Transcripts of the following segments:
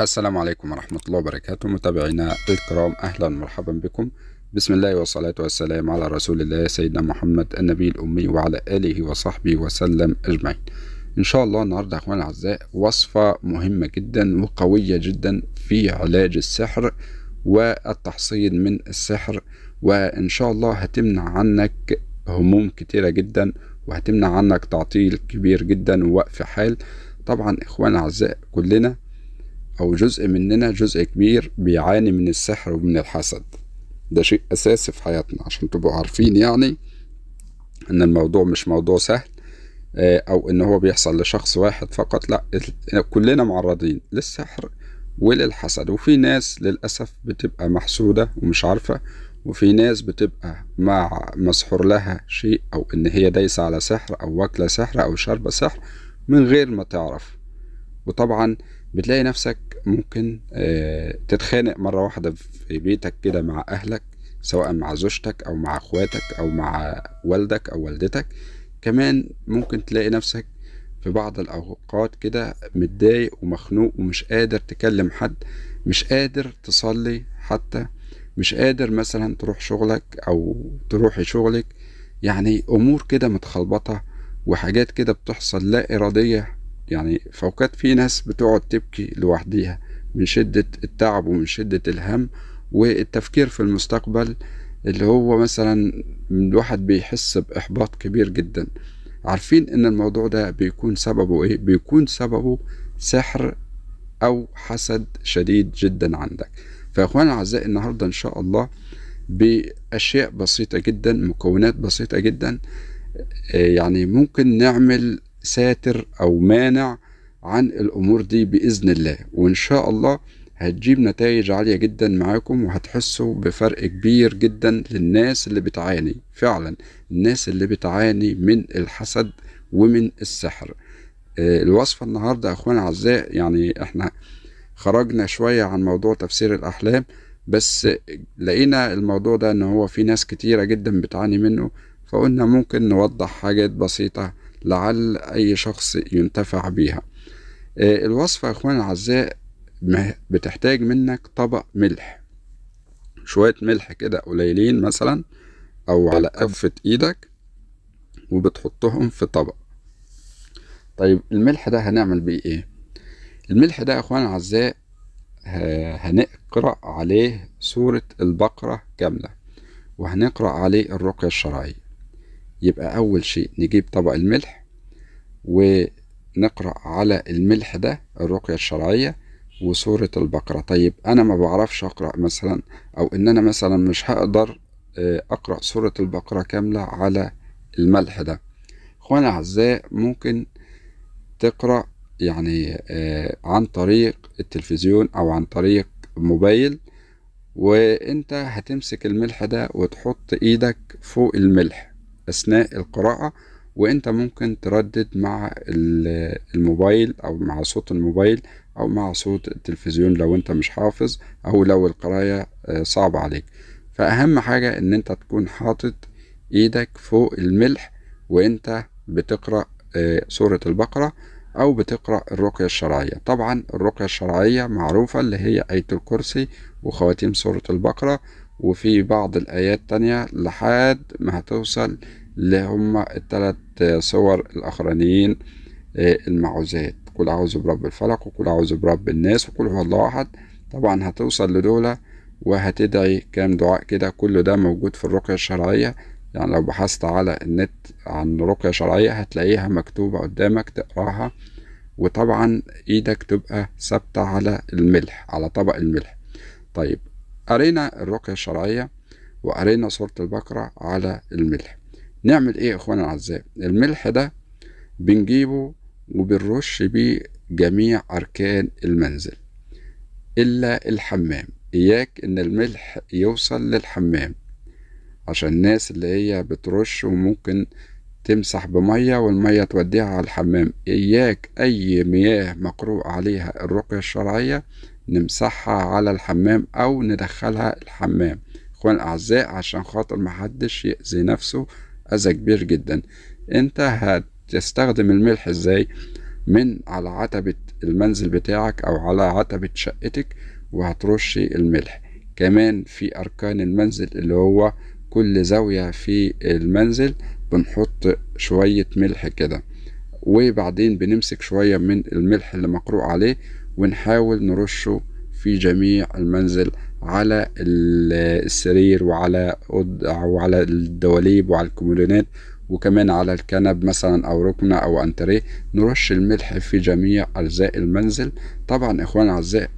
السلام عليكم ورحمة الله وبركاته متابعينا الكرام أهلا مرحبا بكم بسم الله والصلاة والسلام على رسول الله سيدنا محمد النبي الأمي وعلى آله وصحبه وسلم أجمعين إن شاء الله النهاردة أخوان الأعزاء وصفة مهمة جدا وقوية جدا في علاج السحر والتحصين من السحر وإن شاء الله هتمنع عنك هموم كتيرة جدا وهتمنع عنك تعطيل كبير جدا ووقف حال طبعا إخوان الأعزاء كلنا أو جزء مننا جزء كبير بيعاني من السحر ومن الحسد ده شيء أساسي في حياتنا عشان تبقوا عارفين يعني إن الموضوع مش موضوع سهل آه، أو إن هو بيحصل لشخص واحد فقط لأ كلنا معرضين للسحر وللحسد وفي ناس للأسف بتبقى محسودة ومش عارفة وفي ناس بتبقى مع مسحور لها شيء أو إن هي دايسة على سحر أو واكلة سحر أو شاربة سحر من غير ما تعرف وطبعا بتلاقي نفسك ممكن آه، تتخانق مرة واحدة في بيتك كده مع أهلك سواء مع زوجتك أو مع أخواتك أو مع والدك أو والدتك كمان ممكن تلاقي نفسك في بعض الأوقات كده متضايق ومخنوق ومش قادر تكلم حد مش قادر تصلي حتى مش قادر مثلا تروح شغلك أو تروحي شغلك يعني أمور كده متخلبطة وحاجات كده بتحصل لا إرادية يعني فوقات في ناس بتقعد تبكي لوحديها من شدة التعب ومن شدة الهم والتفكير في المستقبل اللي هو مثلا الواحد بيحس بإحباط كبير جدا عارفين ان الموضوع ده بيكون سببه ايه بيكون سببه سحر او حسد شديد جدا عندك فاخوان الاعزاء النهارده ان شاء الله باشياء بسيطه جدا مكونات بسيطه جدا آه، يعني ممكن نعمل ساتر أو مانع عن الأمور دي بإذن الله وإن شاء الله هتجيب نتائج عالية جدا معاكم وهتحسوا بفرق كبير جدا للناس اللي بتعاني فعلا الناس اللي بتعاني من الحسد ومن السحر آه، الوصفة النهاردة أخوانا أعزاء يعني إحنا خرجنا شوية عن موضوع تفسير الأحلام بس لقينا الموضوع ده إن هو في ناس كتيرة جدا بتعاني منه فقلنا ممكن نوضح حاجات بسيطة لعل أي شخص ينتفع بيها آه، الوصفة يا أخواني الأعزاء بتحتاج منك طبق ملح شوية ملح كده قليلين مثلا أو على قفة إيدك وبتحطهم في طبق طيب الملح ده هنعمل بيه إيه؟ الملح ده يا أخواني الأعزاء هنقرأ عليه سورة البقرة كاملة وهنقرأ عليه الرقية الشرعية يبقى أول شيء نجيب طبق الملح ونقرأ على الملح ده الرقية الشرعية وسورة البقرة طيب أنا ما بعرفش أقرأ مثلا أو إن أنا مثلا مش هقدر آه، أقرأ سورة البقرة كاملة على الملح ده إخوانا الأعزاء ممكن تقرأ يعني آه، عن طريق التلفزيون أو عن طريق موبايل وانت هتمسك الملح ده وتحط ايدك فوق الملح أثناء القراءة وانت ممكن تردد مع الموبايل او مع صوت الموبايل او مع صوت التلفزيون لو انت مش حافظ او لو القرايه آه، صعبه عليك فاهم حاجه ان انت تكون حاطط ايدك فوق الملح وانت بتقرا آه، سوره البقره او بتقرا الرقيه الشرعيه طبعا الرقيه الشرعيه معروفه اللي هي ايه الكرسي وخواتيم سوره البقره وفي بعض الآيات تانية لحد ما هتوصل لهم التلات صور الآخرانيين آه، المعوزات كل أعوذ برب الفلق وكل أعوذ برب الناس وكل هو الله أحد طبعا هتوصل لدولة وهتدعي كام دعاء كده كل ده موجود في الرقية الشرعية يعني لو بحثت على النت عن رقية شرعية هتلاقيها مكتوبة قدامك تقراها وطبعا ايدك تبقى ثابتة على الملح على طبق الملح طيب قرينا الرقية الشرعية وقرينا سورة البقرة على الملح نعمل ايه يا اخوانا الاعزاء الملح ده بنجيبه وبنرش بيه جميع اركان المنزل الا الحمام اياك ان الملح يوصل للحمام عشان الناس اللي هي بترش وممكن تمسح بمية والمية توديها على الحمام إياك أي مياه مقروء عليها الرقية الشرعية نمسحها على الحمام أو ندخلها الحمام إخوان الأعزاء عشان خاطر محدش يأذي نفسه أذى كبير جدا أنت هتستخدم الملح إزاي من على عتبة المنزل بتاعك أو على عتبة شقتك وهترش الملح كمان في أركان المنزل اللي هو كل زاوية في المنزل بنحط شوية ملح كده وبعدين بنمسك شوية من الملح اللي مقروء عليه ونحاول نرشه في جميع المنزل على السرير وعلى وعلى الدواليب وعلى الكومودينات وكمان على الكنب مثلا او ركنه او انتريه نرش الملح في جميع اجزاء المنزل طبعا اخوان اعزاء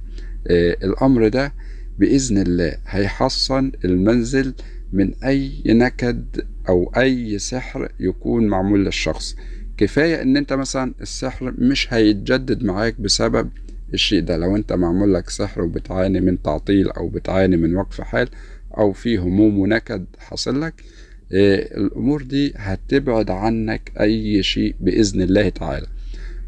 آه الامر ده باذن الله هيحصن المنزل من اي نكد او اي سحر يكون معمول للشخص كفايه ان انت مثلا السحر مش هيتجدد معاك بسبب الشيء ده لو انت معمول لك سحر وبتعاني من تعطيل او بتعاني من وقف حال او في هموم ونكد حاصل لك إيه، الامور دي هتبعد عنك اي شيء باذن الله تعالى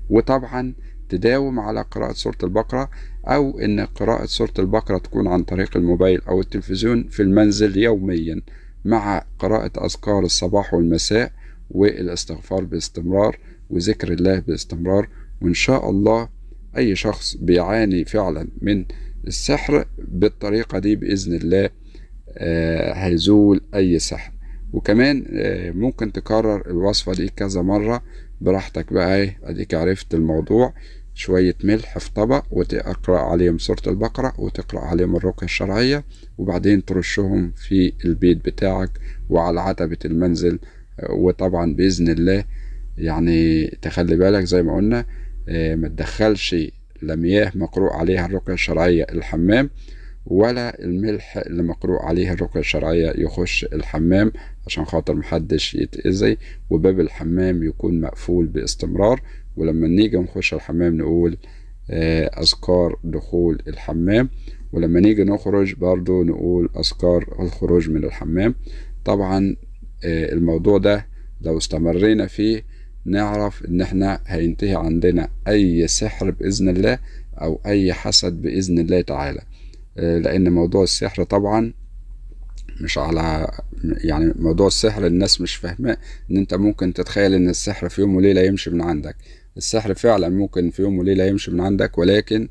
وطبعا تداوم على قراءة سورة البقرة أو إن قراءة سورة البقرة تكون عن طريق الموبايل أو التلفزيون في المنزل يوميا مع قراءة أذكار الصباح والمساء والاستغفار باستمرار وذكر الله باستمرار وإن شاء الله أي شخص بيعاني فعلا من السحر بالطريقة دي بإذن الله آه، هيزول أي سحر وكمان آه، ممكن تكرر الوصفة دي كذا مرة براحتك بقى ايه اديك عرفت الموضوع شوية ملح في طبق وتقرأ عليهم سورة البقرة وتقرأ عليهم الرقية الشرعية وبعدين ترشهم في البيت بتاعك وعلى عتبة المنزل آه، وطبعا بإذن الله يعني تخلي بالك زي ما قلنا آه، ما تدخلش لا مياه مقروء عليها الرقية الشرعية الحمام ولا الملح اللي مقروء عليه الرقية الشرعية يخش الحمام عشان خاطر محدش يتأذي وباب الحمام يكون مقفول باستمرار ولما نيجي نخش الحمام نقول آه، أذكار دخول الحمام ولما نيجي نخرج برضو نقول أذكار الخروج من الحمام طبعا آه، الموضوع ده لو استمرينا فيه نعرف ان احنا هينتهي عندنا اي سحر باذن الله او اي حسد باذن الله تعالى آه، لان موضوع السحر طبعا مش على يعني موضوع السحر الناس مش فاهمه ان انت ممكن تتخيل ان السحر في يوم وليله يمشي من عندك السحر فعلا ممكن في يوم وليله يمشي من عندك ولكن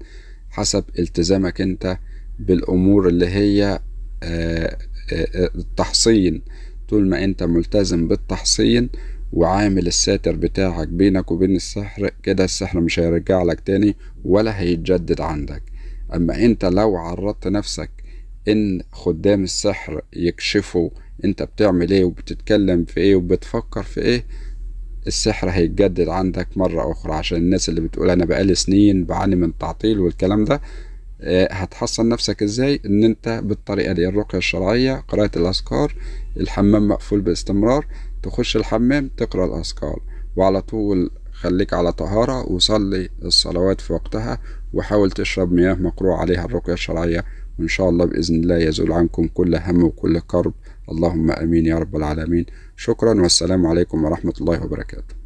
حسب التزامك انت بالامور اللي هي آه، آه، التحصين طول ما انت ملتزم بالتحصين وعامل الساتر بتاعك بينك وبين السحر كده السحر مش هيرجع لك تاني ولا هيتجدد عندك اما انت لو عرضت نفسك ان خدام السحر يكشفوا انت بتعمل ايه وبتتكلم في ايه وبتفكر في ايه السحر هيتجدد عندك مرة أخرى عشان الناس اللي بتقول أنا بقالي سنين بعاني من تعطيل والكلام ده آه، هتحصن نفسك ازاي ان انت بالطريقة دي الرقية الشرعية قراءة الأذكار الحمام مقفول باستمرار تخش الحمام تقرأ الأذكار وعلى طول خليك على طهارة وصلي الصلوات في وقتها وحاول تشرب مياه مقروء عليها الرقية الشرعية وإن شاء الله بإذن الله يزول عنكم كل هم وكل كرب اللهم آمين يا رب العالمين شكرا والسلام عليكم ورحمة الله وبركاته